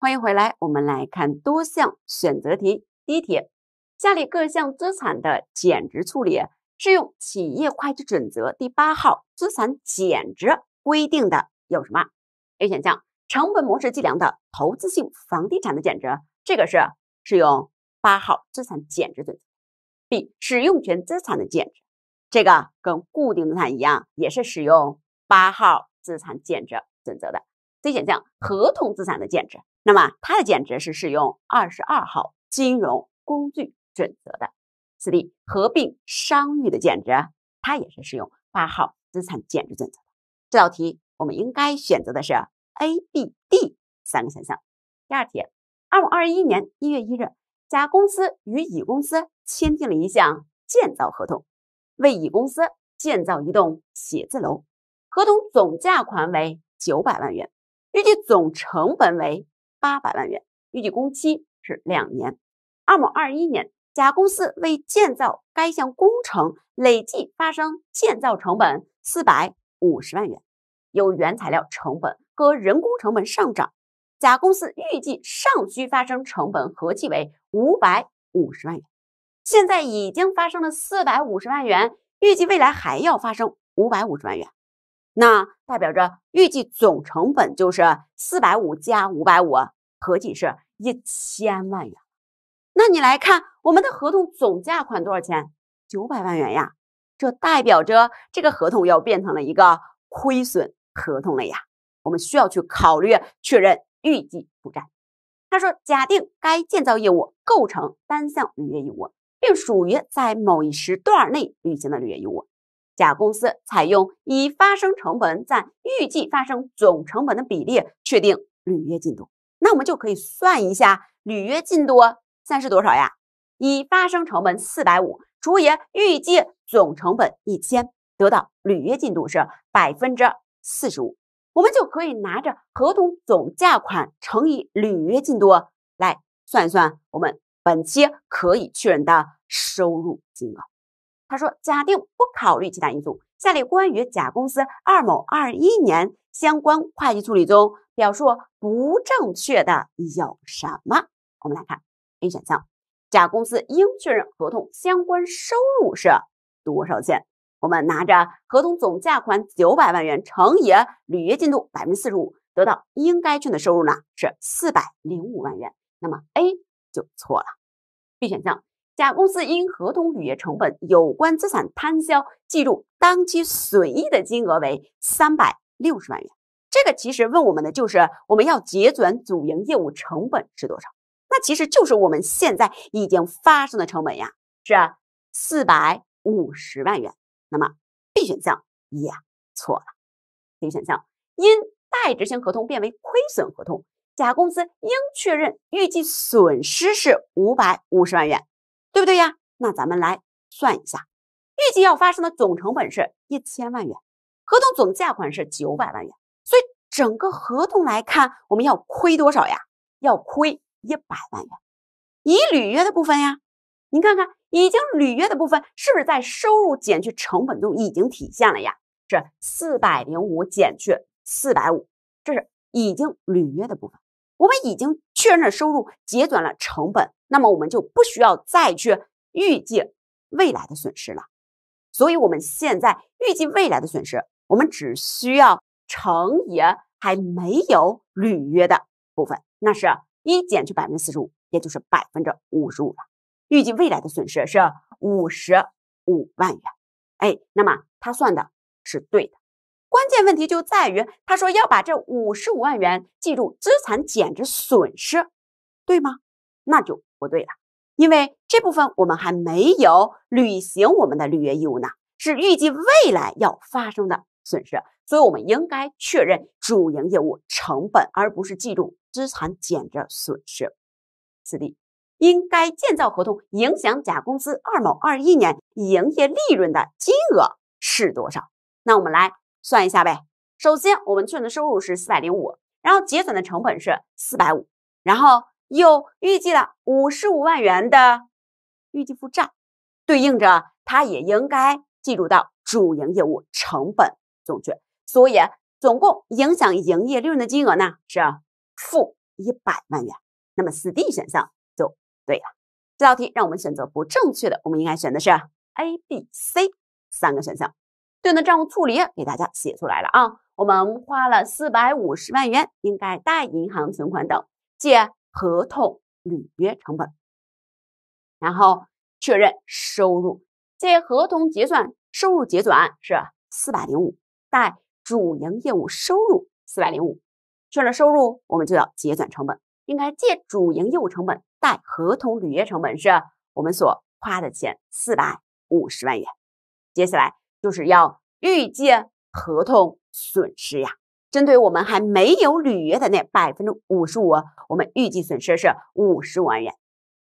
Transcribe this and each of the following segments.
欢迎回来，我们来看多项选择题。第一题，下列各项资产的减值处理适用企业会计准则第八号资产减值规定的有什么？A 选项，成本模式计量的投资性房地产的减值，这个是适用八号资产减值准则。B，使用权资产的减值，这个跟固定资产一样，也是使用八号资产减值准则的。C 选项合同资产的减值，那么它的减值是适用二十二号金融工具准则的。四 D 合并商誉的减值，它也是适用八号资产减值准则。这道题我们应该选择的是 A、B、D 三个选项。第二题，二五二一年一月一日，甲公司与乙公司签订了一项建造合同，为乙公司建造一栋写字楼，合同总价款为九百万元。预计总成本为八百万元，预计工期是两年。二某二一年，甲公司为建造该项工程累计发生建造成本四百五十万元，由原材料成本和人工成本上涨，甲公司预计尚需发生成本合计为五百五十万元。现在已经发生了四百五十万元，预计未来还要发生五百五十万元。那代表着预计总成本就是四百五加五百五，合计是一千万元。那你来看，我们的合同总价款多少钱？九百万元呀。这代表着这个合同要变成了一个亏损合同了呀。我们需要去考虑确认预计负债。他说，假定该建造业务构成单项履约义务，并属于在某一时段内履行的履约义务。甲公司采用以发生成本占预计发生总成本的比例确定履约进度，那我们就可以算一下履约进度算是多少呀？以发生成本四百五除以预计总成本一千，得到履约进度是百分之四十五。我们就可以拿着合同总价款乘以履约进度来算一算我们本期可以确认的收入金额。他说，假定不考虑其他因素，下列关于甲公司二某二一年相关会计处理中表述不正确的有什么？我们来看 A 选项，甲公司应确认合同相关收入是多少钱？我们拿着合同总价款九百万元乘以履约进度百分之四十五，得到应该确认收入呢是四百零五万元，那么 A 就错了。B 选项。甲公司因合同履约成本有关资产摊销计入当期损益的金额为三百六十万元，这个其实问我们的就是我们要结转主营业务成本是多少？那其实就是我们现在已经发生的成本呀，是四百五十万元。那么 B 选项也错了。C 选项因代执行合同变为亏损合同，甲公司应确认预计损失是五百五十万元。对不对呀？那咱们来算一下，预计要发生的总成本是一千万元，合同总价款是九百万元，所以整个合同来看，我们要亏多少呀？要亏一百万元。已履约的部分呀，您看看已经履约的部分是不是在收入减去成本中已经体现了呀？这四百零五减去四百五，这是已经履约的部分，我们已经。确认了收入，结转了成本，那么我们就不需要再去预计未来的损失了。所以，我们现在预计未来的损失，我们只需要乘以还没有履约的部分，那是一减去百分之四十五，也就是百分之五十五了。预计未来的损失是五十五万元，哎，那么他算的是对的。关键问题就在于，他说要把这五十五万元计入资产减值损失，对吗？那就不对了，因为这部分我们还没有履行我们的履约义务呢，是预计未来要发生的损失，所以我们应该确认主营业务成本，而不是计入资产减值损失。四 D，因该建造合同影响甲公司二某二一年营业利润的金额是多少？那我们来。算一下呗。首先，我们确认收入是四百零五，然后结转的成本是四百五，然后又预计了五十五万元的预计负债，对应着它也应该计入到主营业务成本中去。所以，总共影响营业利润的金额呢是负一百万元。那么，四 D 选项就对了。这道题让我们选择不正确的，我们应该选的是 A、B、C 三个选项。对应的账务处理给大家写出来了啊，我们花了四百五十万元，应该贷银行存款等，借合同履约成本，然后确认收入，借合同结算收入结转是四百零五，贷主营业务收入四百零五，确认收入我们就要结转成本，应该借主营业务成本，贷合同履约成本是我们所花的钱四百五十万元，接下来。就是要预计合同损失呀，针对我们还没有履约的那百分之五十五，我们预计损失是五十五万元，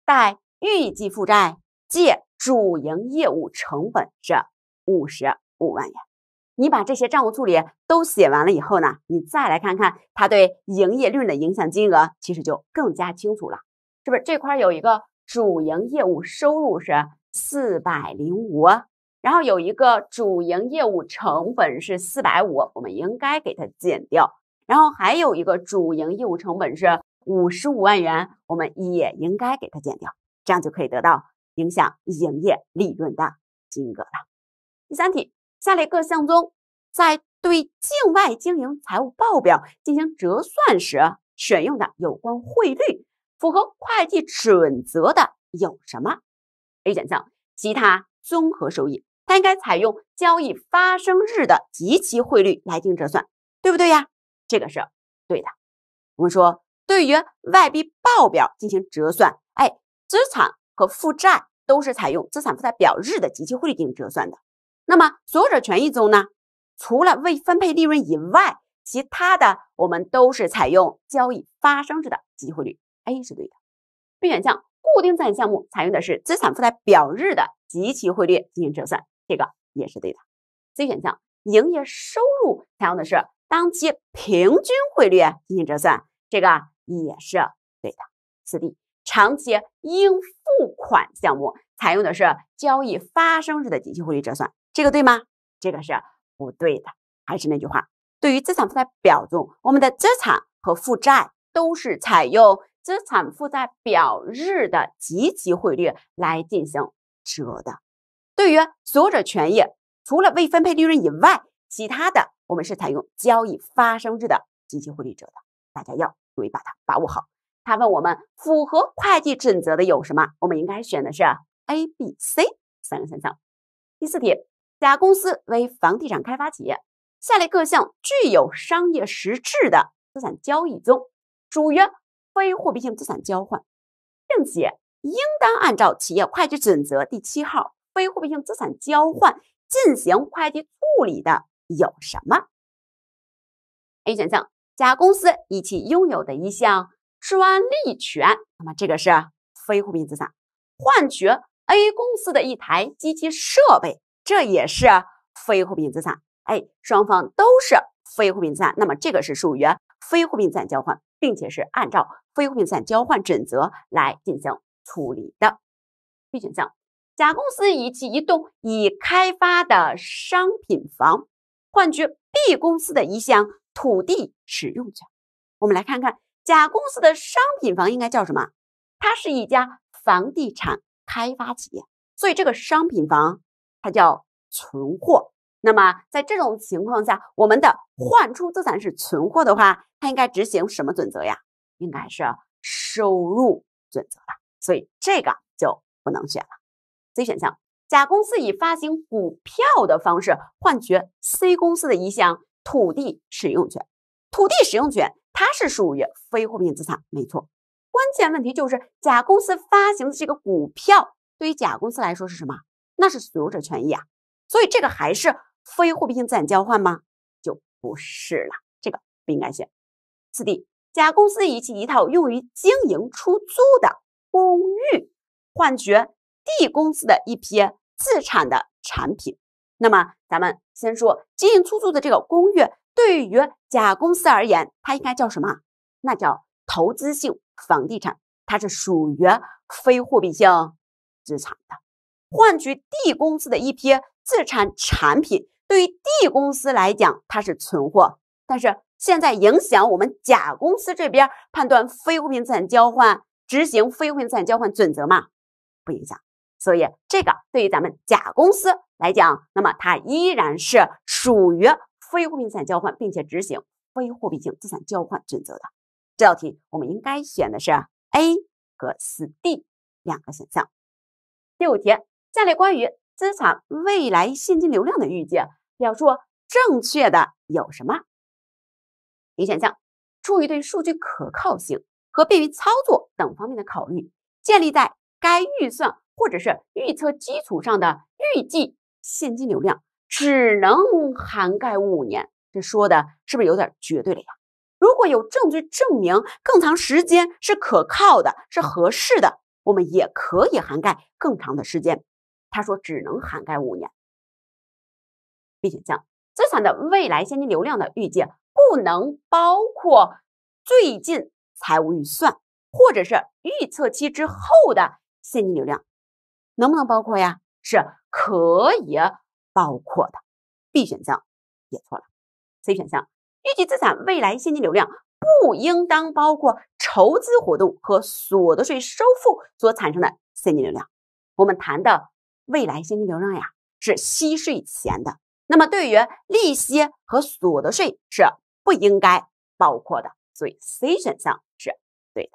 贷预计负债借主营业务成本是五十五万元。你把这些账务处理都写完了以后呢，你再来看看它对营业利润的影响金额，其实就更加清楚了，是不是？这块有一个主营业务收入是四百零五。然后有一个主营业务成本是四百五，我们应该给它减掉。然后还有一个主营业务成本是五十五万元，我们也应该给它减掉，这样就可以得到影响营业利润的金额了。第三题，下列各项中，在对境外经营财务报表进行折算时选用的有关汇率符合会计准则的有什么？A 选项其他综合收益。它应该采用交易发生日的即期汇率来进行折算，对不对呀？这个是对的。我们说，对于外币报表进行折算，哎，资产和负债都是采用资产负债表日的即期汇率进行折算的。那么，所有者权益中呢，除了未分配利润以外，其他的我们都是采用交易发生日的即期汇率。A 是对的。B 选项，固定资产项目采用的是资产负债表日的即期汇率进行折算。这个也是对的。C 选项，营业收入采用的是当期平均汇率进行折算，这个也是对的。四 D 长期应付款项目采用的是交易发生日的即期汇率折算，这个对吗？这个是不对的。还是那句话，对于资产负债表中，我们的资产和负债都是采用资产负债表日的即期汇率来进行折的。对于所有者权益，除了未分配利润以外，其他的我们是采用交易发生日的经济汇率折的，大家要注意把它把握好。他问我们符合会计准则的有什么，我们应该选的是 A、B、C 三个选项。第四题，甲公司为房地产开发企业，下列各项具有商业实质的资产交易中，属于非货币性资产交换，并且应当按照企业会计准则第七号。非货币性资产交换进行会计处理的有什么？A 选项，甲公司以其拥有的一项专利权，那么这个是非货币资产，换取 A 公司的一台机器设备，这也是非货币资产，哎，双方都是非货币资产，那么这个是属于非货币资产交换，并且是按照非货币资产交换准则来进行处理的。B 选项。甲公司以其一栋已开发的商品房换取 B 公司的一项土地使用权。我们来看看，甲公司的商品房应该叫什么？它是一家房地产开发企业，所以这个商品房它叫存货。那么在这种情况下，我们的换出资产是存货的话，它应该执行什么准则呀？应该是收入准则吧。所以这个就不能选了。C 选项，甲公司以发行股票的方式换取 C 公司的一项土地使用权。土地使用权它是属于非货币性资产，没错。关键问题就是甲公司发行的这个股票对于甲公司来说是什么？那是所有者权益啊，所以这个还是非货币性资产交换吗？就不是了，这个不应该选。四 D，甲公司以其一套用于经营出租的公寓换取。D 公司的一批自产的产品，那么咱们先说经营出租的这个公寓，对于甲公司而言，它应该叫什么？那叫投资性房地产，它是属于非货币性资产的。换取 D 公司的一批自产产品，对于 D 公司来讲，它是存货。但是现在影响我们甲公司这边判断非货币资产交换执行非货币资产交换准则吗？不影响。所以，这个对于咱们甲公司来讲，那么它依然是属于非货币资产交换，并且执行非货币性资产交换准则的。这道题，我们应该选的是 A 和四 D 两个选项。第五题，下列关于资产未来现金流量的预计表述正确的有什么？A 选项，出于对数据可靠性和便于操作等方面的考虑，建立在该预算。或者是预测基础上的预计现金流量只能涵盖五年，这说的是不是有点绝对了呀？如果有证据证明更长时间是可靠的、是合适的，我们也可以涵盖更长的时间。他说只能涵盖五年。B 选项，资产的未来现金流量的预计不能包括最近财务预算或者是预测期之后的现金流量。能不能包括呀？是可以包括的。B 选项也错了。C 选项预计资产未来现金流量不应当包括筹资活动和所得税收付所产生的现金流量。我们谈的未来现金流量呀是息税前的，那么对于利息和所得税是不应该包括的。所以 C 选项是对的。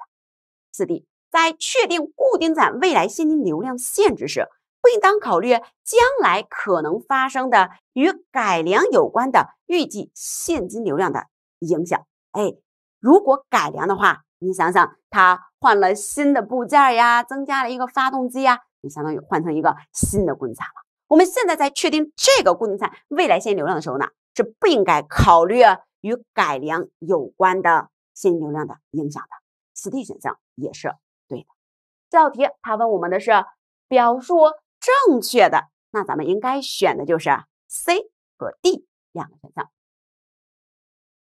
四 D。在确定固定资产未来现金流量限制时，不应当考虑将来可能发生的与改良有关的预计现金流量的影响。哎，如果改良的话，你想想，它换了新的部件呀，增加了一个发动机呀，就相当于换成一个新的固定资产了。我们现在在确定这个固定资产未来现金流量的时候呢，是不应该考虑与改良有关的现金流量的影响的。此 D 选项也是。这道题，他问我们的是表述正确的，那咱们应该选的就是 C 和 D 两个选项。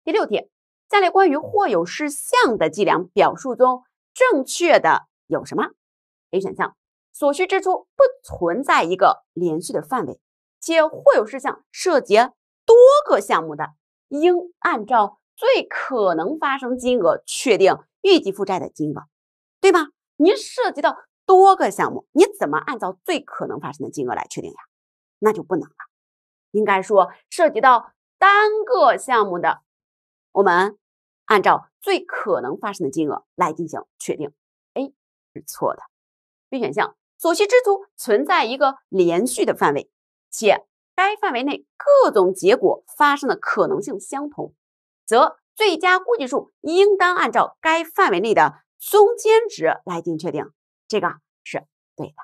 第六题，下列关于或有事项的计量表述中正确的有什么？A 选项，所需支出不存在一个连续的范围，且或有事项涉及多个项目的，应按照最可能发生金额确定预计负债的金额，对吗？你涉及到多个项目，你怎么按照最可能发生的金额来确定呀？那就不能了。应该说，涉及到单个项目的，我们按照最可能发生的金额来进行确定。A 是错的。B 选项，所需支出存在一个连续的范围，且该范围内各种结果发生的可能性相同，则最佳估计数应当按照该范围内的。中间值来进行确定，这个是对的。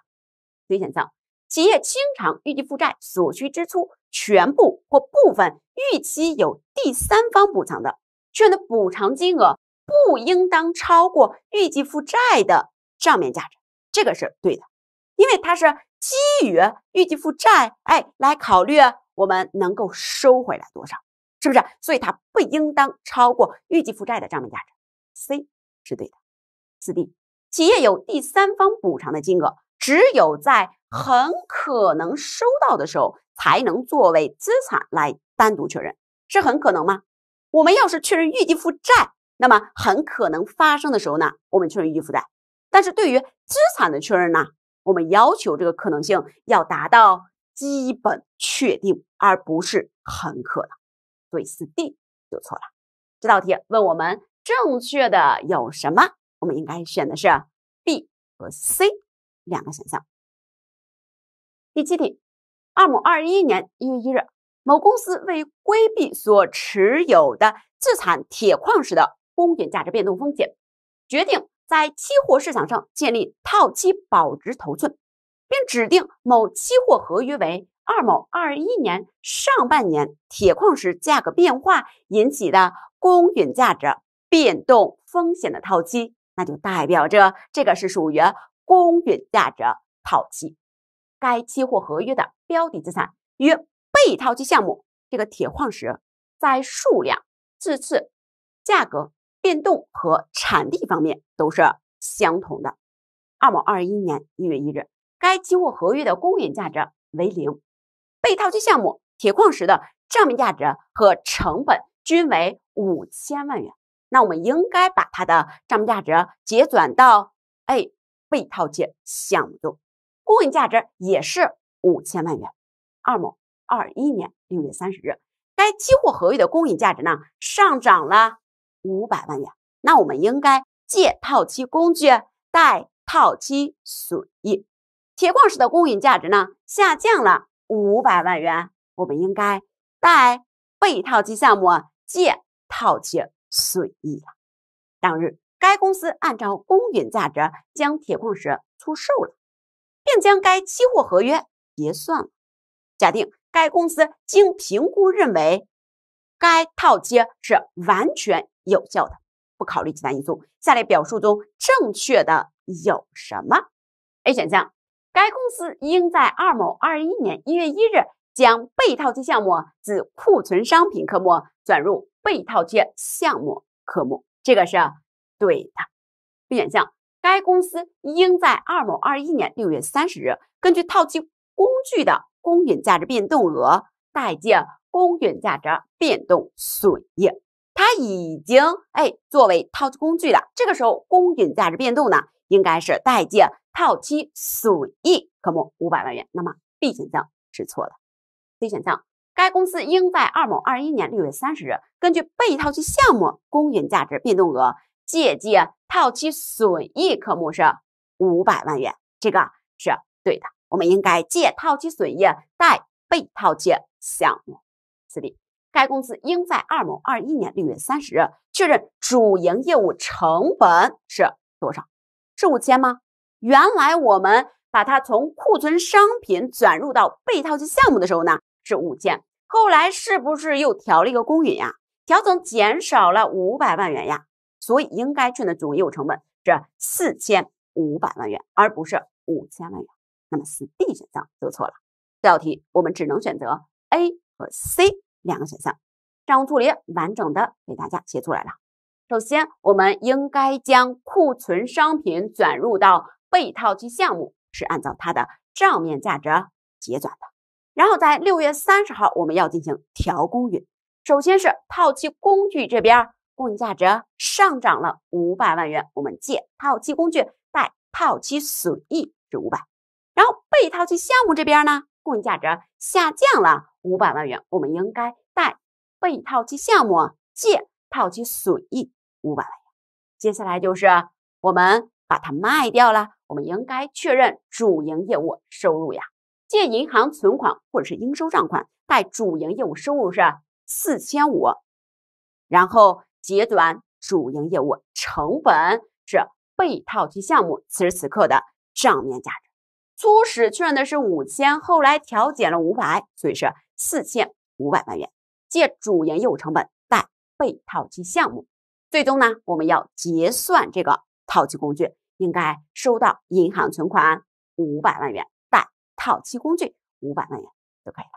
D 选项，企业清偿预计负债所需支出全部或部分预期有第三方补偿的，确认补偿金额不应当超过预计负债的账面价值，这个是对的，因为它是基于预计负债，哎，来考虑我们能够收回来多少，是不是？所以它不应当超过预计负债的账面价值。C 是对的。四 D，企业有第三方补偿的金额，只有在很可能收到的时候，才能作为资产来单独确认。是很可能吗？我们要是确认预计负债，那么很可能发生的时候呢？我们确认预计负债。但是对于资产的确认呢？我们要求这个可能性要达到基本确定，而不是很可能。对，四 D 就错了。这道题问我们正确的有什么？我们应该选的是 B 和 C 两个选项。第七题，二某二一年一月一日，某公司为规避所持有的自产铁矿石的公允价值变动风险，决定在期货市场上建立套期保值头寸，并指定某期货合约为二某二一年上半年铁矿石价格变化引起的公允价值变动风险的套期。那就代表着这个是属于公允价值套期。该期货合约的标的资产与被套期项目这个铁矿石在数量、质次、价格变动和产地方面都是相同的。二某二一年一月一日，该期货合约的公允价值为零，被套期项目铁矿石的账面价值和成本均为五千万元。那我们应该把它的账面价值结转到哎被套件项目中，公允价值也是五千万元。二某二一年六月三十日，该期货合约的公允价值呢上涨了五百万元。那我们应该借套期工具贷套期损益。铁矿石的公允价值呢下降了五百万元，我们应该贷被套期项目借套期。随意了。当日，该公司按照公允价值将铁矿石出售了，并将该期货合约结算了。假定该公司经评估认为该套接是完全有效的，不考虑其他因素，下列表述中正确的有什么？A 选项，该公司应在二某二一年一月一日。将被套期项目自库存商品科目转入被套期项目科目，这个是对的。B 选项，该公司应在二某二一年六月三十日根据套期工具的公允价值变动额代借公允价值变动损益。它已经哎作为套期工具了，这个时候公允价值变动呢，应该是代借套期损益科目五百万元。那么 B 选项是错的。C 选项，该公司应在二某二一年六月三十日，根据被套期项目公允价值变动额，借记套期损益科目是五百万元，这个是对的。我们应该借套期损益，贷被套期项目。四 D，该公司应在二某二一年六月三十日确认主营业务成本是多少？是五千吗？原来我们。把它从库存商品转入到被套期项目的时候呢，是五千，后来是不是又调了一个公允呀？调整减少了五百万元呀，所以应该确认的总业务成本是四千五百万元，而不是五千万元。那么四 D 选项就错了。这道题我们只能选择 A 和 C 两个选项。账务处理完整的给大家写出来了。首先，我们应该将库存商品转入到被套期项目。是按照它的账面价值结转的，然后在六月三十号，我们要进行调公允，首先是套期工具这边公允价值上涨了五百万元，我们借套期工具，贷套期损益，是五百。然后被套期项目这边呢，公允价值下降了五百万元，我们应该贷被套期项目，借套期损益五百万元。接下来就是我们把它卖掉了。我们应该确认主营业务收入呀，借银行存款或者是应收账款，贷主营业务收入是四千五，然后结转主营业务成本是被套期项目此时此刻的账面价值，初始确认的是五千，后来调减了五百，所以是四千五百万元，借主营业务成本，贷被套期项目，最终呢，我们要结算这个套期工具。应该收到银行存款五百万元，带套期工具五百万元就可以了。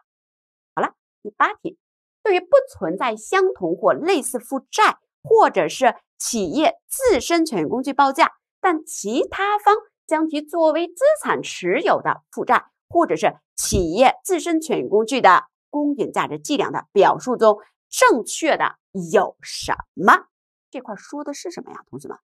好了，第八题，对于不存在相同或类似负债，或者是企业自身权益工具报价，但其他方将其作为资产持有的负债，或者是企业自身权益工具的公允价值计量的表述中，正确的有什么？这块说的是什么呀，同学们？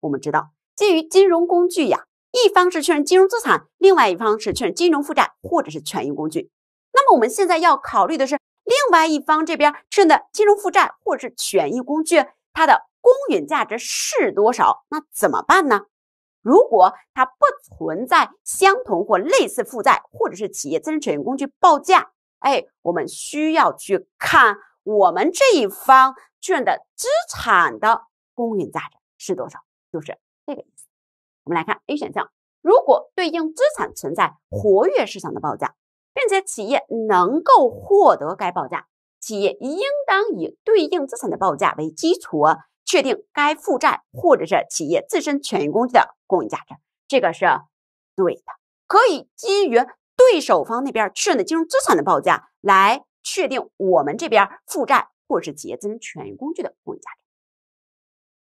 我们知道。基于金融工具呀，一方是确认金融资产，另外一方是确认金融负债或者是权益工具。那么我们现在要考虑的是，另外一方这边确认的金融负债或者是权益工具，它的公允价值是多少？那怎么办呢？如果它不存在相同或类似负债或者是企业自身权益工具报价，哎，我们需要去看我们这一方确认的资产的公允价值是多少，就是。我们来看 A 选项，如果对应资产存在活跃市场的报价，并且企业能够获得该报价，企业应当以对应资产的报价为基础确定该负债或者是企业自身权益工具的公允价值。这个是对的，可以基于对手方那边确认的金融资产的报价来确定我们这边负债或者是企业自身权益工具的公允价值。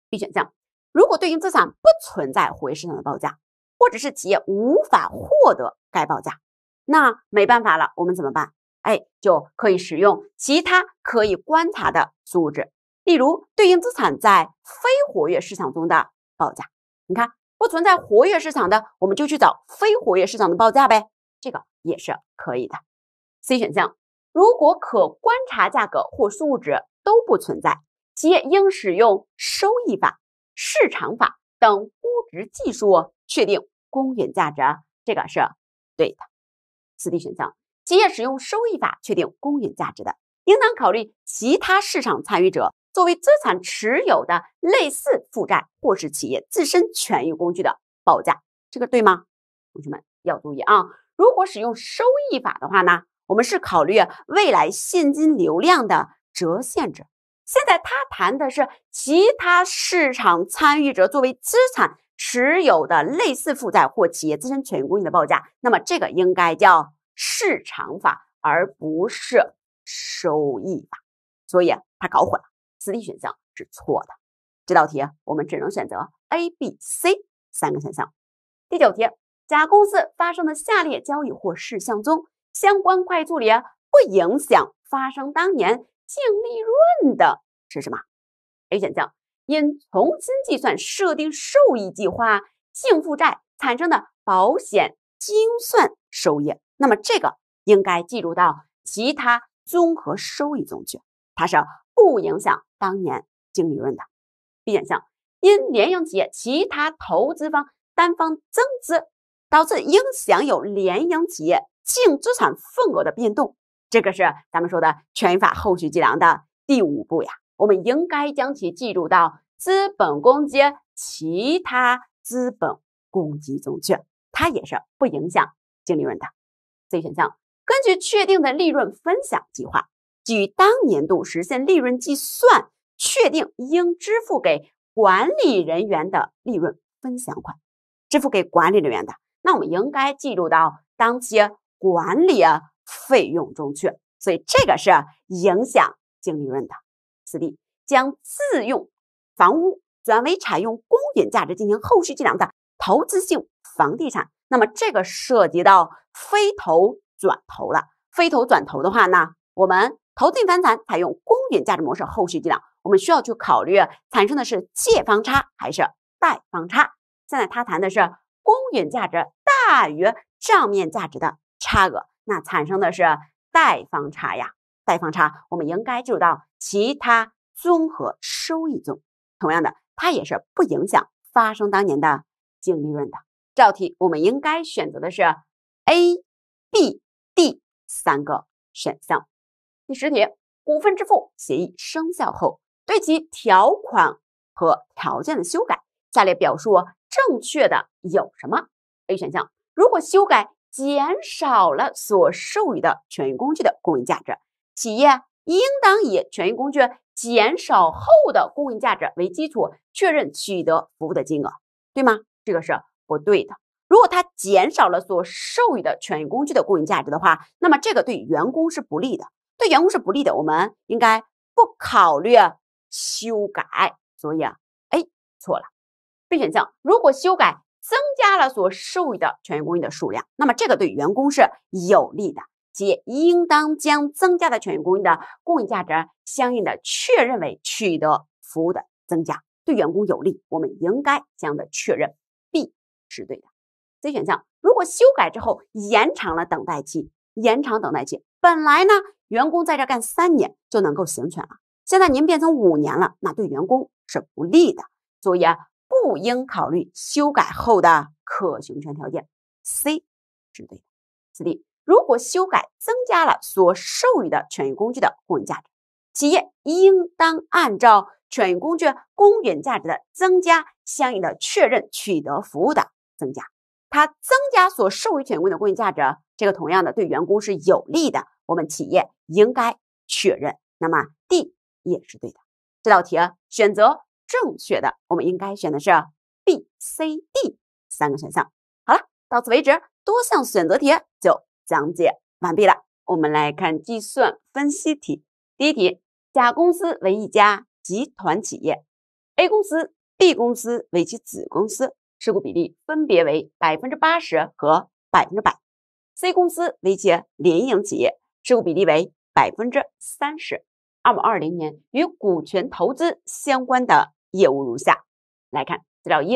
B 选项。如果对应资产不存在活跃市场的报价，或者是企业无法获得该报价，那没办法了，我们怎么办？哎，就可以使用其他可以观察的数值，例如对应资产在非活跃市场中的报价。你看，不存在活跃市场的，我们就去找非活跃市场的报价呗，这个也是可以的。C 选项，如果可观察价格或数值都不存在，企业应使用收益法。市场法等估值技术确定公允价值，这个是对的。四 D 选项，企业使用收益法确定公允价值的，应当考虑其他市场参与者作为资产持有的类似负债或是企业自身权益工具的报价，这个对吗？同学们要注意啊，如果使用收益法的话呢，我们是考虑未来现金流量的折现值。现在他谈的是其他市场参与者作为资产持有的类似负债或企业自身权益的报价，那么这个应该叫市场法，而不是收益法。所以他搞混了，四 D 选项是错的。这道题我们只能选择 A、B、C 三个选项。第九题，甲公司发生的下列交易或事项中，相关会计处理不影响发生当年。净利润的是什么？A 选项因重新计算设定受益计划净负债产生的保险精算收益，那么这个应该计入到其他综合收益中去，它是不影响当年净利润的。B 选项因联营企业其他投资方单方增资导致应享有联营企业净资产份额的变动。这个是咱们说的权法后续计量的第五步呀，我们应该将其计入到资本公积其他资本公积中去，它也是不影响净利润的。C 选项，根据确定的利润分享计划，基于当年度实现利润计算确定应支付给管理人员的利润分享款，支付给管理人员的，那我们应该计入到当期管理。啊。费用中去，所以这个是影响净利润的。四 D 将自用房屋转为采用公允价值进行后续计量的投资性房地产，那么这个涉及到非投转投了。非投转投的话呢，我们投资房产采用公允价值模式后续计量，我们需要去考虑产生的是借方差还是贷方差。现在他谈的是公允价值大于账面价值的差额。那产生的是贷方差呀，贷方差，我们应该计入到其他综合收益中。同样的，它也是不影响发生当年的净利润的。这道题，我们应该选择的是 A、B、D 三个选项。第十题，股份支付协议生效后，对其条款和条件的修改，下列表述正确的有什么？A 选项，如果修改。减少了所授予的权益工具的公允价值，企业应当以权益工具减少后的公允价值为基础，确认取得服务的金额，对吗？这个是不对的。如果它减少了所授予的权益工具的公允价值的话，那么这个对员工是不利的，对员工是不利的，我们应该不考虑修改。所以啊，哎，错了。B 选项，如果修改。增加了所授予的权益工具的数量，那么这个对员工是有利的，企业应当将增加的权益工具的公应价值相应的确认为取得服务的增加，对员工有利，我们应该将的确认。B 是对的。C 选项，如果修改之后延长了等待期，延长等待期，本来呢员工在这干三年就能够行权了，现在您变成五年了，那对员工是不利的，所以。啊，不应考虑修改后的可行权条件，C 是对的。四 D，如果修改增加了所授予的权益工具的公允价值，企业应当按照权益工具公允价值的增加，相应的确认取得服务的增加。它增加所授予权益工具的公允价值，这个同样的对员工是有利的，我们企业应该确认。那么 D 也是对的，这道题选择。正确的，我们应该选的是 B、C、D 三个选项。好了，到此为止，多项选择题就讲解完毕了。我们来看计算分析题。第一题，甲公司为一家集团企业，A 公司、B 公司为其子公司，持股比例分别为百分之八十和百分之百。C 公司为其联营企业，持股比例为百分之三十。二零二零年与股权投资相关的。业务如下，来看资料一。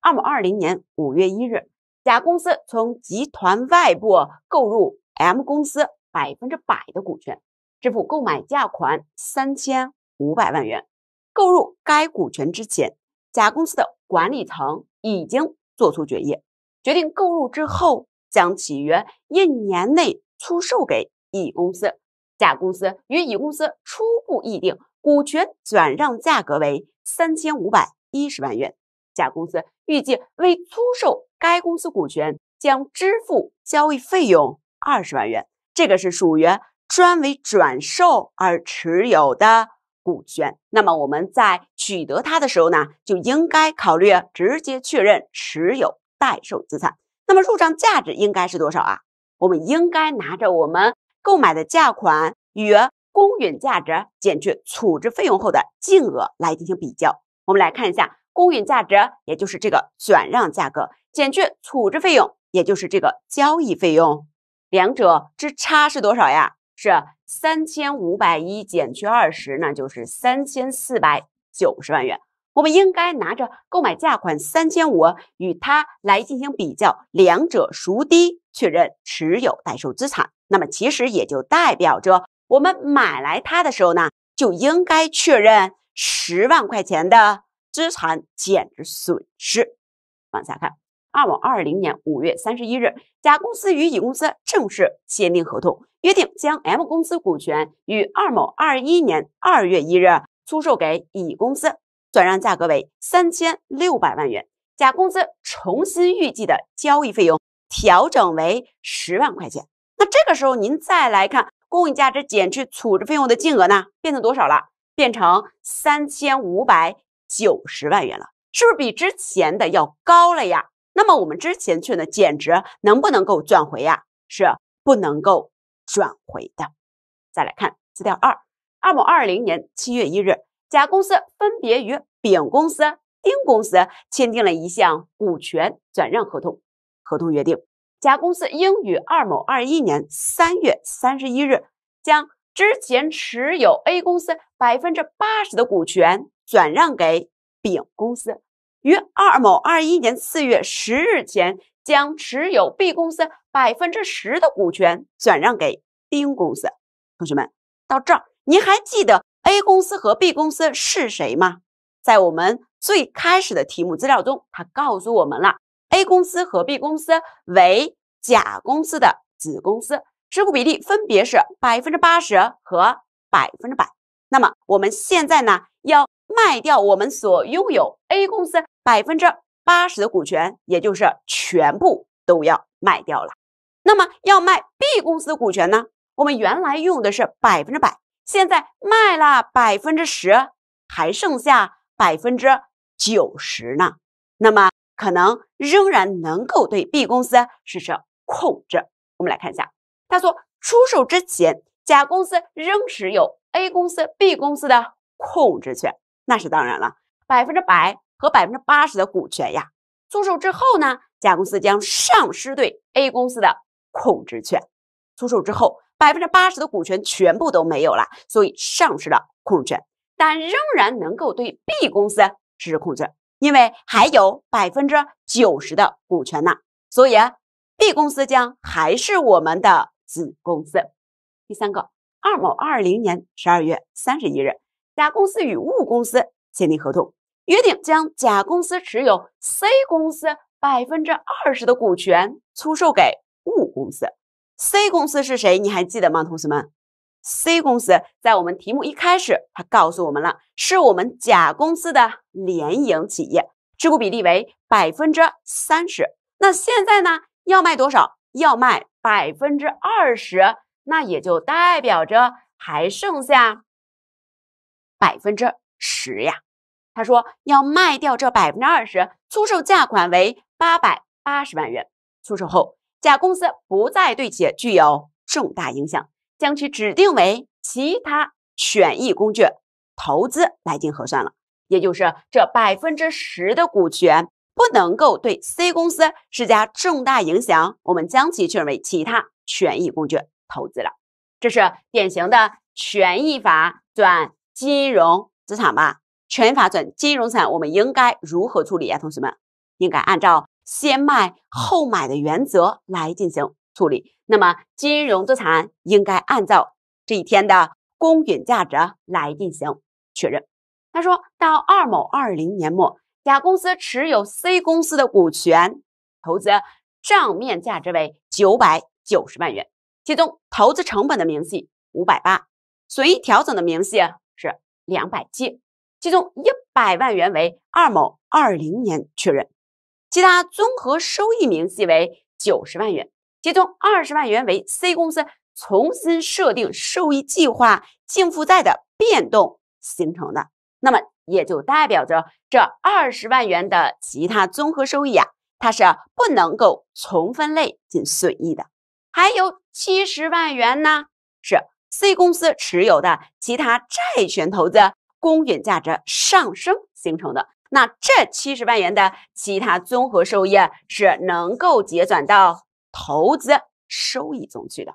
二零二零年五月一日，甲公司从集团外部购入 M 公司百分之百的股权，支付购买价款三千五百万元。购入该股权之前，甲公司的管理层已经做出决议，决定购入之后将企于一年内出售给乙公司。甲公司与乙公司初步议定股权转让价格为。三千五百一十万元，甲公司预计为出售该公司股权将支付交易费用二十万元。这个是属于专为转售而持有的股权。那么我们在取得它的时候呢，就应该考虑直接确认持有待售资产。那么入账价值应该是多少啊？我们应该拿着我们购买的价款与。公允价值减去处置费用后的净额来进行比较。我们来看一下，公允价值也就是这个转让价格，减去处置费用也就是这个交易费用，两者之差是多少呀？是三千五百一减去二十，那就是三千四百九十万元。我们应该拿着购买价款三千五与它来进行比较，两者孰低确认持有待售资产。那么其实也就代表着。我们买来它的时候呢，就应该确认十万块钱的资产减值损失。往下看，二某二零年五月三十一日，甲公司与乙公司正式签订合同，约定将 M 公司股权于二某二一年二月一日出售给乙公司，转让价格为三千六百万元。甲公司重新预计的交易费用调整为十万块钱。那这个时候，您再来看。公允价值减去处置费用的金额呢，变成多少了？变成三千五百九十万元了，是不是比之前的要高了呀？那么我们之前去呢减值能不能够赚回呀？是不能够赚回的。再来看资料二，二某二零年七月一日，甲公司分别与丙公司、丁公司签订了一项股权转让合同，合同约定。甲公司应于二某二一年三月三十一日将之前持有 A 公司百分之八十的股权转让给丙公司，于二某二一年四月十日前将持有 B 公司百分之十的股权转让给丁公司。同学们，到这儿您还记得 A 公司和 B 公司是谁吗？在我们最开始的题目资料中，他告诉我们了。A 公司和 B 公司为甲公司的子公司，持股比例分别是百分之八十和百分之百。那么我们现在呢，要卖掉我们所拥有 A 公司百分之八十的股权，也就是全部都要卖掉了。那么要卖 B 公司的股权呢？我们原来用的是百分之百，现在卖了百分之十，还剩下百分之九十呢。那么？可能仍然能够对 B 公司实施控制。我们来看一下，他说出售之前，甲公司仍持有 A 公司、B 公司的控制权，那是当然了，百分之百和百分之八十的股权呀。出售之后呢，甲公司将丧失对 A 公司的控制权。出售之后，百分之八十的股权全部都没有了，所以上失了控制权，但仍然能够对 B 公司实施控制。因为还有百分之九十的股权呢，所以 B 公司将还是我们的子公司。第三个，二某二零年十二月三十一日，甲公司与戊公司签订合同，约定将甲公司持有 C 公司百分之二十的股权出售给戊公司。C 公司是谁？你还记得吗，同学们？C 公司在我们题目一开始，它告诉我们了，是我们甲公司的联营企业，持股比例为百分之三十。那现在呢，要卖多少？要卖百分之二十，那也就代表着还剩下百分之十呀。他说要卖掉这百分之二十，出售价款为八百八十万元。出售后，甲公司不再对企业具有重大影响。将其指定为其他权益工具投资来进行核算了，也就是这百分之十的股权不能够对 C 公司施加重大影响，我们将其确认为其他权益工具投资了。这是典型的权益法转金融资产吧？权益法转金融资产，我们应该如何处理呀？同学们，应该按照先卖后买的原则来进行。处理，那么金融资产应该按照这一天的公允价值来进行确认。他说到二某二零年末，甲公司持有 C 公司的股权投资账面价值为九百九十万元，其中投资成本的明细五百八，损益调整的明细是两百七，其中一百万元为二某二零年确认，其他综合收益明细为九十万元。其中二十万元为 C 公司重新设定受益计划净负债的变动形成的，那么也就代表着这二十万元的其他综合收益啊，它是不能够重分类进损益的。还有七十万元呢，是 C 公司持有的其他债权投资公允价值上升形成的。那这七十万元的其他综合收益是能够结转到。投资收益中去的，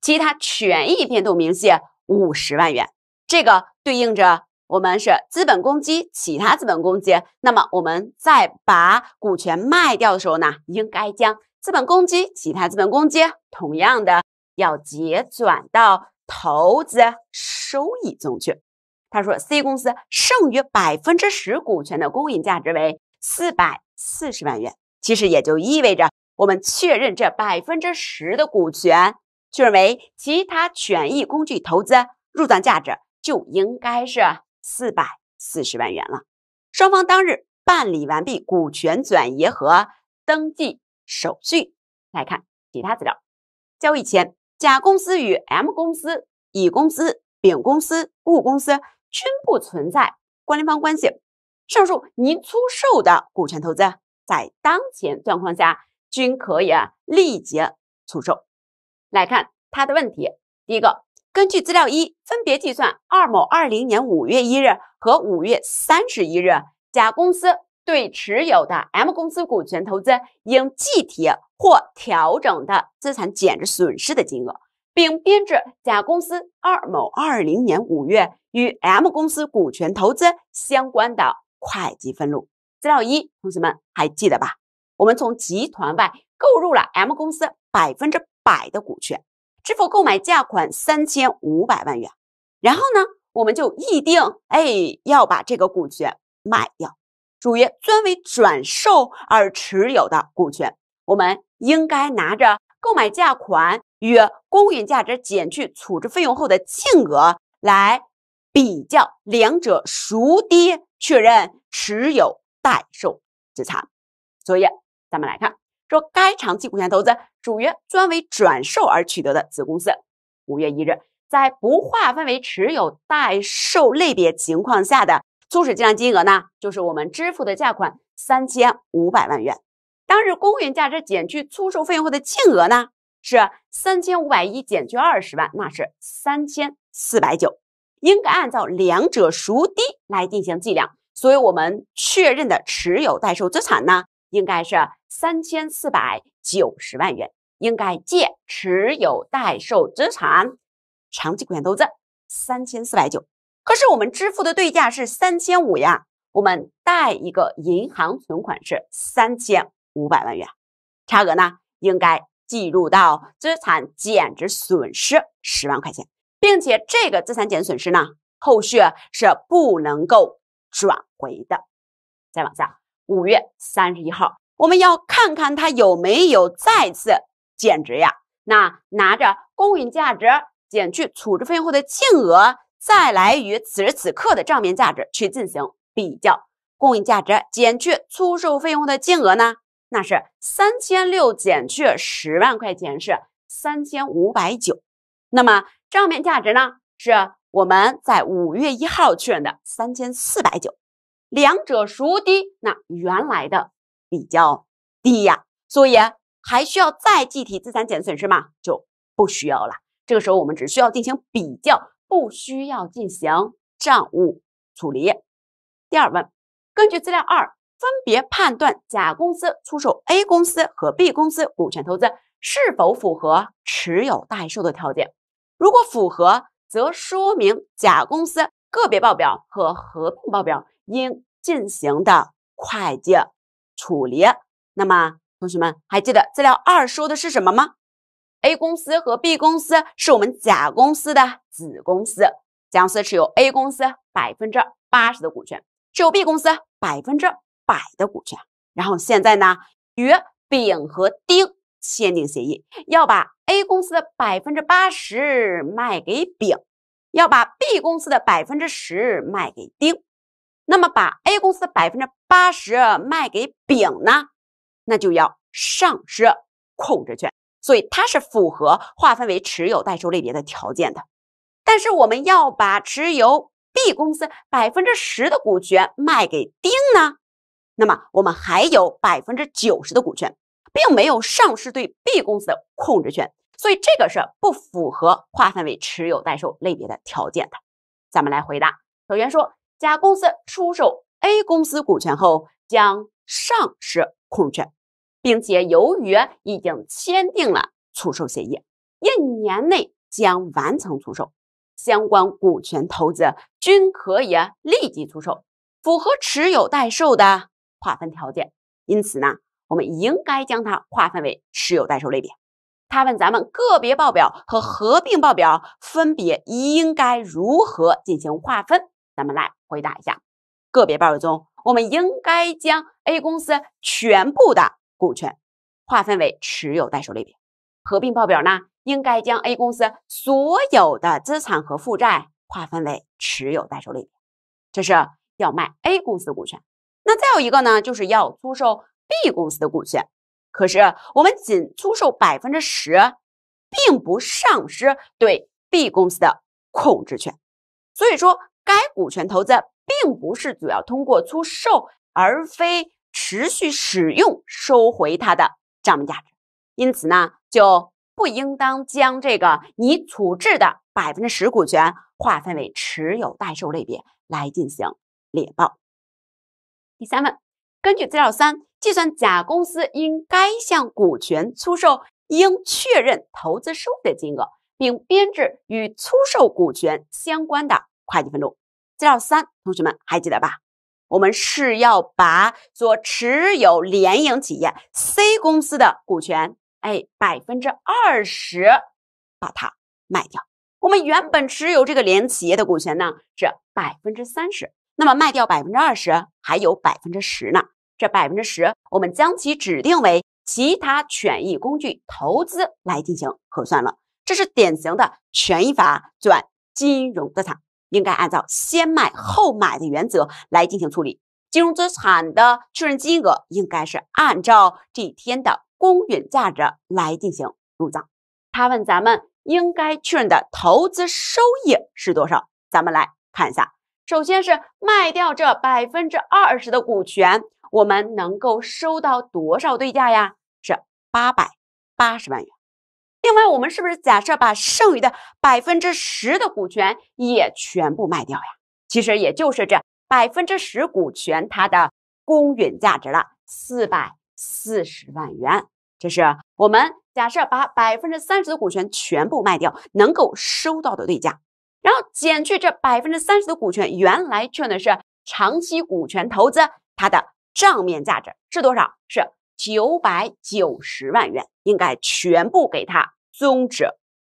其他权益变动明细五十万元，这个对应着我们是资本公积其他资本公积。那么我们在把股权卖掉的时候呢，应该将资本公积其他资本公积同样的要结转到投资收益中去。他说，C 公司剩余百分之十股权的公允价值为四百四十万元，其实也就意味着。我们确认这百分之十的股权确认为其他权益工具投资入账价值就应该是四百四十万元了。双方当日办理完毕股权转让和登记手续。来看其他资料，交易前，甲公司与 M 公司、乙公司、丙公司、戊公司均不存在关联方关系。上述您出售的股权投资在当前状况下。均可以立即出售。来看它的问题。第一个，根据资料一，分别计算二某二零年五月一日和五月三十一日，甲公司对持有的 M 公司股权投资应计提或调整的资产减值损失的金额，并编制甲公司二某二零年五月与 M 公司股权投资相关的会计分录。资料一，同学们还记得吧？我们从集团外购入了 M 公司百分之百的股权，支付购买价款三千五百万元。然后呢，我们就议定，哎，要把这个股权卖掉，属于专为转售而持有的股权，我们应该拿着购买价款与公允价值减去处置费用后的净额来比较，两者孰低，确认持有待售资产。所以。咱们来看，说该长期股权投资属于专为转售而取得的子公司，五月一日，在不划分为持有待售类别情况下的初始计量金额呢，就是我们支付的价款三千五百万元，当日公允价值减去出售费用后的净额呢，是三千五百一减去二十万，那是三千四百九，应该按照两者孰低来进行计量，所以我们确认的持有待售资产呢。应该是三千四百九十万元，应该借持有待售资产，长期股权投资三千四百九。可是我们支付的对价是三千五呀，我们贷一个银行存款是三千五百万元，差额呢应该计入到资产减值损失十万块钱，并且这个资产减损失呢，后续是不能够转回的。再往下。五月三十一号，我们要看看它有没有再次减值呀？那拿着公允价值减去处置费用后的净额，再来与此时此刻的账面价值去进行比较。公允价值减去出售费用的净额呢？那是三千六减去十万块钱是三千五百九。那么账面价值呢？是我们在五月一号确认的三千四百九。两者孰低？那原来的比较低呀，所以还需要再计提资产减值损失吗？就不需要了。这个时候我们只需要进行比较，不需要进行账务处理。第二问，根据资料二，分别判断甲公司出售 A 公司和 B 公司股权投资是否符合持有待售的条件。如果符合，则说明甲公司个别报表和合并报表。应进行的会计处理。那么，同学们还记得资料二说的是什么吗？A 公司和 B 公司是我们甲公司的子公司，甲公司持有 A 公司百分之八十的股权，持有 B 公司百分之百的股权。然后现在呢，与丙和丁签订协议，要把 A 公司百分之八十卖给丙，要把 B 公司的百分之十卖给丁。那么把 A 公司百分之八十卖给丙呢，那就要丧失控制权，所以它是符合划分为持有代售类别的条件的。但是我们要把持有 B 公司百分之十的股权卖给丁呢，那么我们还有百分之九十的股权，并没有丧失对 B 公司的控制权，所以这个是不符合划分为持有代售类别的条件的。咱们来回答，首先说。甲公司出售 A 公司股权后，将丧失控制权，并且由于已经签订了出售协议，一年内将完成出售，相关股权投资均可以立即出售，符合持有待售的划分条件。因此呢，我们应该将它划分为持有待售类别。他问：咱们个别报表和合并报表分别应该如何进行划分？咱们来回答一下，个别报表中，我们应该将 A 公司全部的股权划分为持有代售类别。合并报表呢，应该将 A 公司所有的资产和负债划分为持有代售类别。这是要卖 A 公司的股权。那再有一个呢，就是要出售 B 公司的股权。可是我们仅出售百分之十，并不丧失对 B 公司的控制权，所以说。该股权投资并不是主要通过出售而非持续使用收回它的账面价值，因此呢就不应当将这个你处置的百分之十股权划分为持有待售类别来进行列报。第三问，根据资料三，计算甲公司因该项股权出售应确认投资收益的金额，并编制与出售股权相关的。快几分钟。资料三，同学们还记得吧？我们是要把所持有联营企业 C 公司的股权，哎，百分之二十把它卖掉。我们原本持有这个联企业的股权呢是百分之三十，那么卖掉百分之二十，还有百分之十呢？这百分之十，我们将其指定为其他权益工具投资来进行核算了。这是典型的权益法转金融资产。应该按照先卖后买的原则来进行处理。金融资产的确认金额应该是按照这一天的公允价值来进行入账。他问咱们应该确认的投资收益是多少？咱们来看一下。首先是卖掉这百分之二十的股权，我们能够收到多少对价呀？是八百八十万元。另外，我们是不是假设把剩余的百分之十的股权也全部卖掉呀？其实也就是这百分之十股权它的公允价值了，四百四十万元。这是我们假设把百分之三十的股权全部卖掉能够收到的对价，然后减去这百分之三十的股权原来确的是长期股权投资它的账面价值是多少？是。九百九十万元应该全部给他终止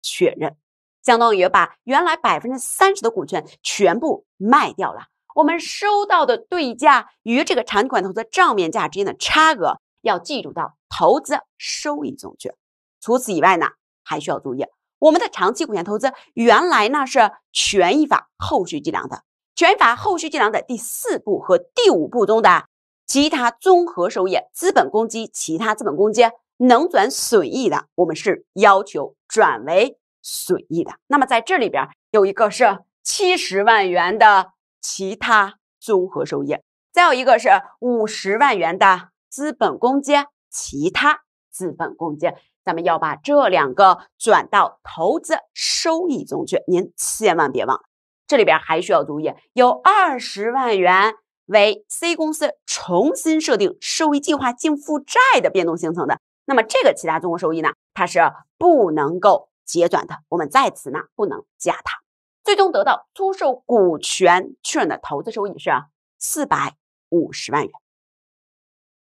确认，相当于把原来百分之三十的股权全部卖掉了。我们收到的对价与这个长期股投资账面价之间的差额要计入到投资收益中去。除此以外呢，还需要注意，我们的长期股权投资原来呢是权益法后续计量的，权益法后续计量的第四步和第五步中的。其他综合收益、资本公积、其他资本公积能转损益的，我们是要求转为损益的。那么在这里边有一个是七十万元的其他综合收益，再有一个是五十万元的资本公积、其他资本公积，咱们要把这两个转到投资收益中去，您千万别忘。了。这里边还需要注意，有二十万元。为 C 公司重新设定收益计划净负债的变动形成的，那么这个其他综合收益呢，它是不能够结转的，我们在此呢不能加它，最终得到出售股权确认的投资收益是四百五十万元。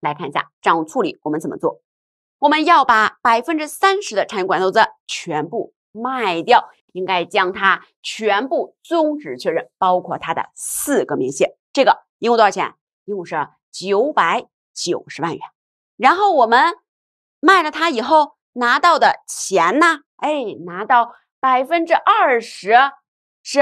来看一下账务处理我们怎么做，我们要把百分之三十的产业管投资全部卖掉，应该将它全部终止确认，包括它的四个明细，这个。一共多少钱？一共是九百九十万元。然后我们卖了它以后拿到的钱呢？哎，拿到百分之二十是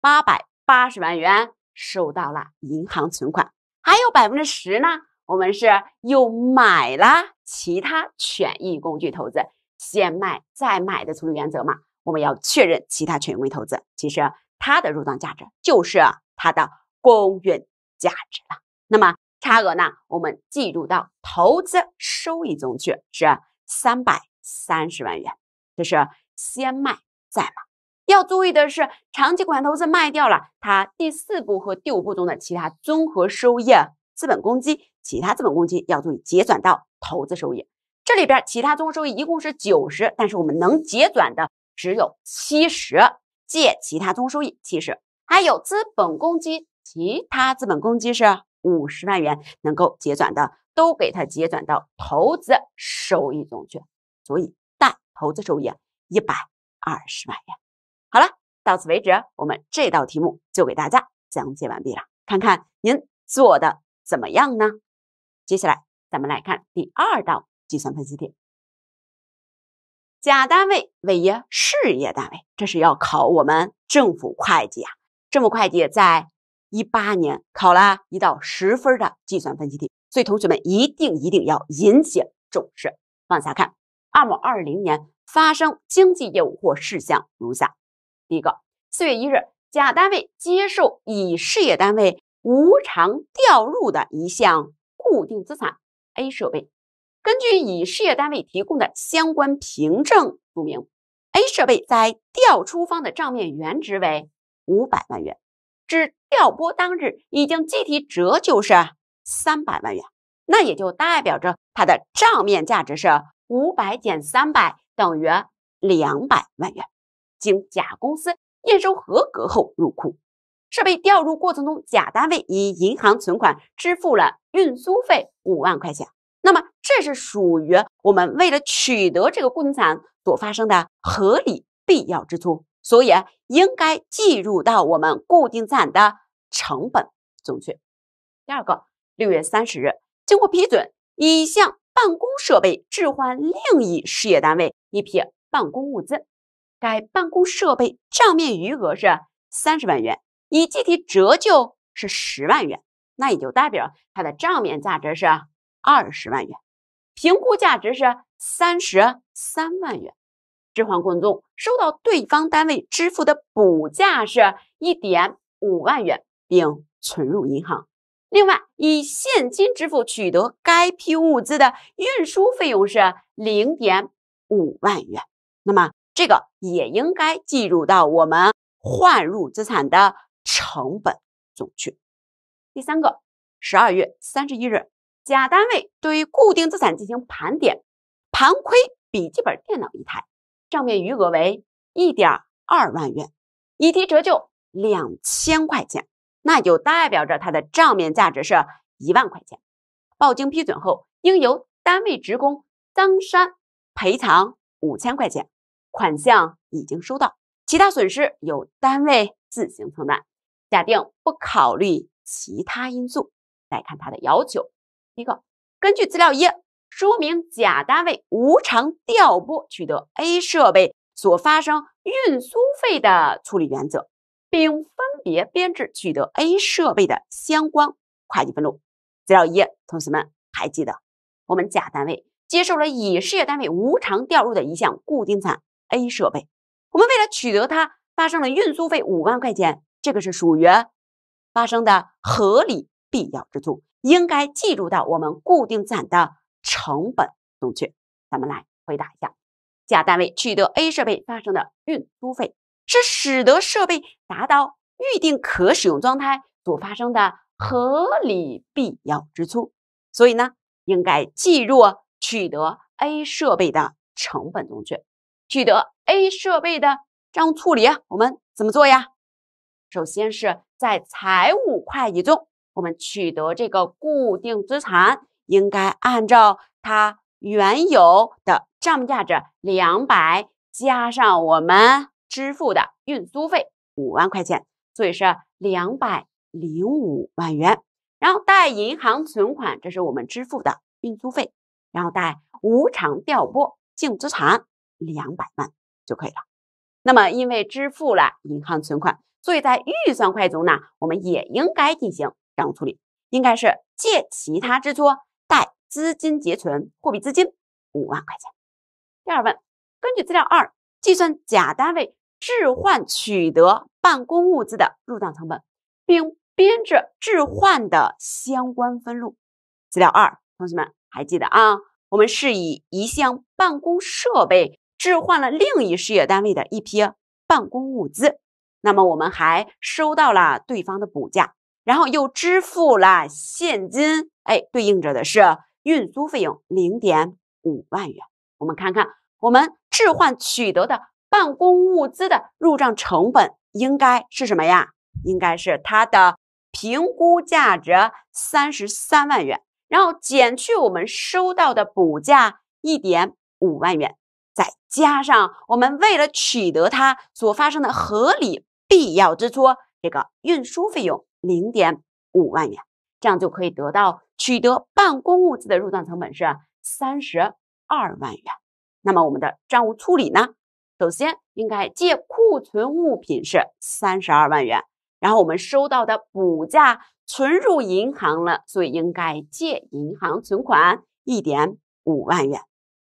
八百八十万元，收到了银行存款。还有百分之十呢？我们是又买了其他权益工具投资，先卖再买的处理原则嘛？我们要确认其他权益投资，其实它的入账价值就是它的公允。价值了，那么差额呢？我们计入到投资收益中去，是三百三十万元。这是先卖再买。要注意的是，长期股权投资卖掉了，它第四步和第五步中的其他综合收益、资本公积、其他资本公积要注意结转到投资收益。这里边其他综合收益一共是九十，但是我们能结转的只有七十，借其他综合收益七十，还有资本公积。其他资本公积是五十万元，能够结转的都给它结转到投资收益中去，所以带投资收益一百二十万元。好了，到此为止，我们这道题目就给大家讲解完毕了。看看您做的怎么样呢？接下来咱们来看第二道计算分析题。甲单位为一事业单位，这是要考我们政府会计啊。政府会计在一八年考了一道十分的计算分析题，所以同学们一定一定要引起重视。往下看，二零二零年发生经济业务或事项如下：第一个，四月一日，甲单位接受乙事业单位无偿调入的一项固定资产 A 设备，根据乙事业单位提供的相关凭证注明，A 设备在调出方的账面原值为五百万元。至调拨当日已经计提折旧是三百万元，那也就代表着它的账面价值是五百减三百等于两百万元。经甲公司验收合格后入库，设备调入过程中，甲单位以银行存款支付了运输费五万块钱。那么，这是属于我们为了取得这个固定资产所发生的合理必要支出。所以应该计入到我们固定资产的成本中去。第二个，六月三十日，经过批准，已向办公设备置换另一事业单位一批办公物资。该办公设备账面余额是三十万元，已计提折旧是十万元，那也就代表它的账面价值是二十万元，评估价值是三十三万元。置换过程中，收到对方单位支付的补价是1.5万元，并存入银行。另外，以现金支付取得该批物资的运输费用是0.5万元，那么这个也应该计入到我们换入资产的成本中去。第三个，十二月三十一日，甲单位对固定资产进行盘点，盘亏笔记本电脑一台。账面余额为一点二万元，已提折旧两千块钱，那就代表着它的账面价值是一万块钱。报经批准后，应由单位职工张三赔偿五千块钱，款项已经收到，其他损失由单位自行承担。假定不考虑其他因素，来看它的要求。第一个，根据资料一。说明甲单位无偿调拨取得 A 设备所发生运输费的处理原则，并分别编制取得 A 设备的相关会计分录。资料一，同学们还记得，我们甲单位接受了乙事业单位无偿调入的一项固定资产 A 设备，我们为了取得它，发生了运输费五万块钱，这个是属于发生的合理必要支出，应该计入到我们固定资产的。成本中去，咱们来回答一下。甲单位取得 A 设备发生的运输费是使得设备达到预定可使用状态所发生的合理必要支出，所以呢，应该计入取得 A 设备的成本中去。取得 A 设备的这样处理，我们怎么做呀？首先是在财务会计中，我们取得这个固定资产。应该按照它原有的账面价值两百加上我们支付的运输费五万块钱，所以是两百零五万元。然后贷银行存款，这是我们支付的运输费。然后贷无偿调拨净资产两百万就可以了。那么因为支付了银行存款，所以在预算会中呢，我们也应该进行账务处理，应该是借其他支出。带资金结存货币资金五万块钱。第二问，根据资料二计算甲单位置换取得办公物资的入账成本，并编制置换的相关分录。资料二，同学们还记得啊？我们是以一项办公设备置换了另一事业单位的一批办公物资，那么我们还收到了对方的补价，然后又支付了现金。哎，对应着的是运输费用零点五万元。我们看看，我们置换取得的办公物资的入账成本应该是什么呀？应该是它的评估价值三十三万元，然后减去我们收到的补价一点五万元，再加上我们为了取得它所发生的合理必要支出，这个运输费用零点五万元。这样就可以得到取得办公物资的入账成本是三十二万元。那么我们的账务处理呢？首先应该借库存物品是三十二万元，然后我们收到的补价存入银行了，所以应该借银行存款一点五万元，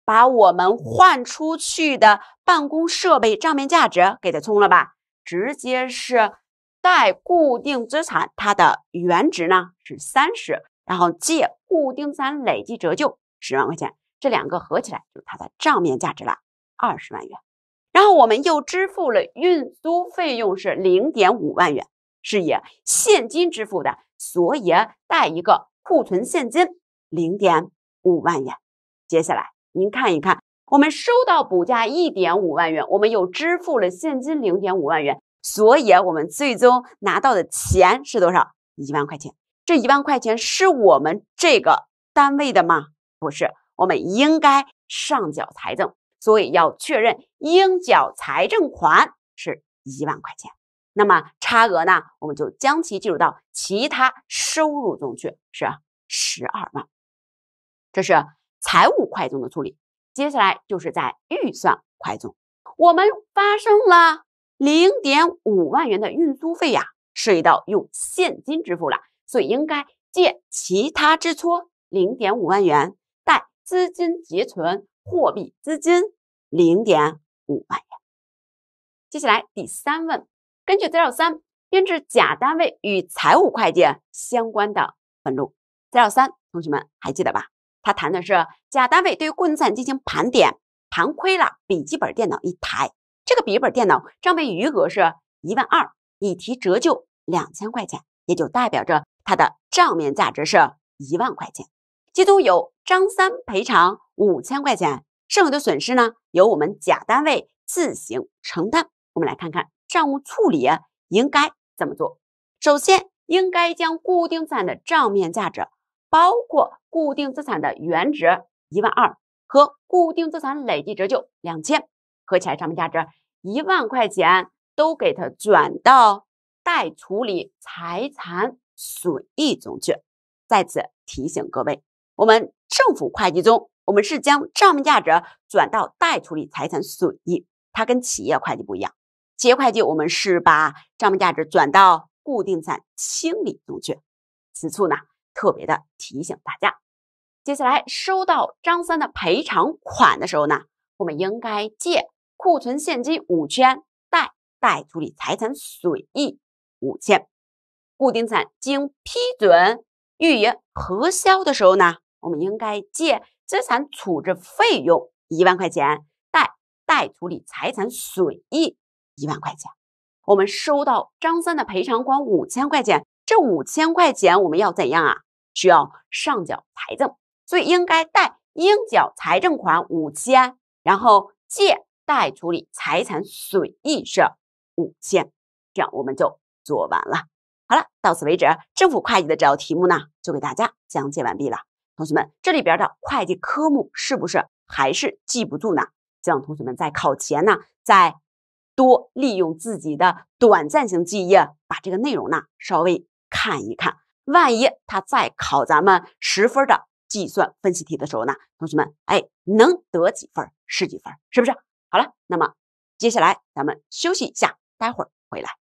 把我们换出去的办公设备账面价值给它冲了吧，直接是。贷固定资产，它的原值呢是三十，然后借固定资产累计折旧十万块钱，这两个合起来就是它的账面价值了，二十万元。然后我们又支付了运输费用是零点五万元，是以现金支付的，所以贷一个库存现金零点五万元。接下来您看一看，我们收到补价一点五万元，我们又支付了现金零点五万元。所以，我们最终拿到的钱是多少？一万块钱。这一万块钱是我们这个单位的吗？不是，我们应该上缴财政，所以要确认应缴财政款是一万块钱。那么差额呢？我们就将其计入到其他收入中去，是十二万。这是财务快综的处理。接下来就是在预算快综，我们发生了。零点五万元的运输费呀，涉及到用现金支付了，所以应该借其他支出零点五万元，贷资金结存货币资金零点五万元。接下来第三问，根据资料三编制甲单位与财务会计相关的分录。资料三，同学们还记得吧？他谈的是甲单位对固定资产进行盘点，盘亏了笔记本电脑一台。这个笔记本电脑账面余额是一万二，已提折旧两千块钱，也就代表着它的账面价值是一万块钱。其中由张三赔偿五千块钱，剩余的损失呢由我们甲单位自行承担。我们来看看账务处理应该怎么做。首先，应该将固定资产的账面价值，包括固定资产的原值一万二和固定资产累计折旧两千。合起来账面价值一万块钱，都给它转到待处理财产损益中去。在此提醒各位，我们政府会计中，我们是将账面价值转到待处理财产损益，它跟企业会计不一样。企业会计我们是把账面价值转到固定资产清理中去。此处呢，特别的提醒大家，接下来收到张三的赔偿款的时候呢，我们应该借。库存现金五千，贷贷处理财产损益五千。固定资产经批准予以核销的时候呢，我们应该借资产处置费用一万块钱，贷贷处理财产损益一万块钱。我们收到张三的赔偿款五千块钱，这五千块钱我们要怎样啊？需要上缴财政，所以应该贷应缴财政款五千，然后借。待处理财产损益是五千，这样我们就做完了。好了，到此为止，政府会计的这道题目呢，就给大家讲解完毕了。同学们，这里边的会计科目是不是还是记不住呢？希望同学们在考前呢，再多利用自己的短暂性记忆，把这个内容呢稍微看一看。万一他再考咱们十分的计算分析题的时候呢，同学们，哎，能得几分是几分，是不是？好了，那么接下来咱们休息一下，待会儿回来。